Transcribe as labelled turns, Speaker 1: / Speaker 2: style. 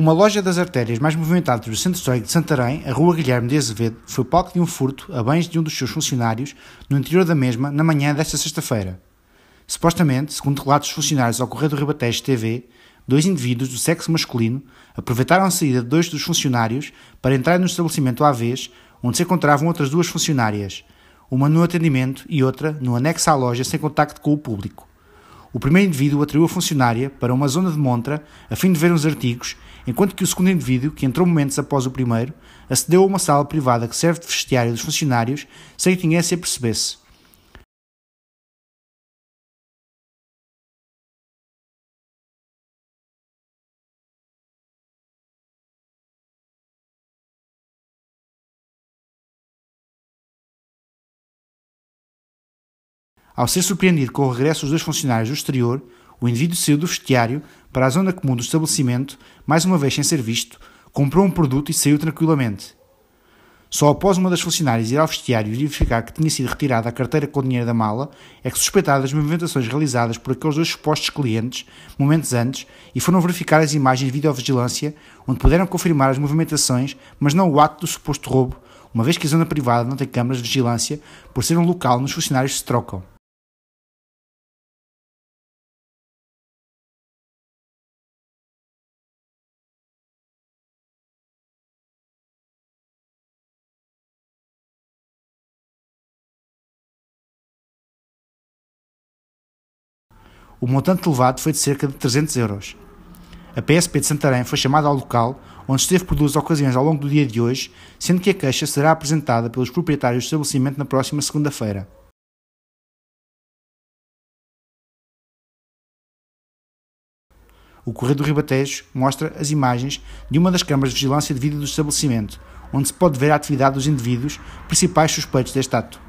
Speaker 1: Uma loja das artérias mais movimentadas do centro histórico de Santarém, a Rua Guilherme de Azevedo, foi palco de um furto a bens de um dos seus funcionários no interior da mesma na manhã desta sexta-feira. Supostamente, segundo relatos dos funcionários ao Correio do Ribatejo TV, dois indivíduos do sexo masculino aproveitaram a saída de dois dos funcionários para entrar no estabelecimento à vez, onde se encontravam outras duas funcionárias, uma no atendimento e outra no anexo à loja sem contacto com o público. O primeiro indivíduo atraiu a funcionária para uma zona de montra a fim de ver uns artigos enquanto que o segundo indivíduo, que entrou momentos após o primeiro, acedeu a uma sala privada que serve
Speaker 2: de vestiário dos funcionários sem que ninguém se apercebesse. Ao ser surpreendido
Speaker 1: com o regresso dos dois funcionários do exterior, o indivíduo saiu do vestiário para a zona comum do estabelecimento, mais uma vez sem ser visto, comprou um produto e saiu tranquilamente. Só após uma das funcionárias ir ao vestiário e verificar que tinha sido retirada a carteira com o dinheiro da mala, é que suspeitaram as movimentações realizadas por aqueles dois supostos clientes, momentos antes, e foram verificar as imagens de videovigilância, onde puderam confirmar as movimentações, mas não o ato do suposto roubo, uma vez
Speaker 2: que a zona privada não tem câmaras de vigilância, por ser um local onde os funcionários se trocam. O montante levado foi de cerca de 300 euros. A PSP de
Speaker 1: Santarém foi chamada ao local, onde esteve por duas ocasiões ao longo do dia de hoje, sendo que a queixa será apresentada
Speaker 2: pelos proprietários do estabelecimento na próxima segunda-feira. O Correio do Ribatejo mostra
Speaker 1: as imagens de uma das câmaras de vigilância de vídeo do estabelecimento, onde se pode ver a atividade dos indivíduos
Speaker 2: principais suspeitos deste ato.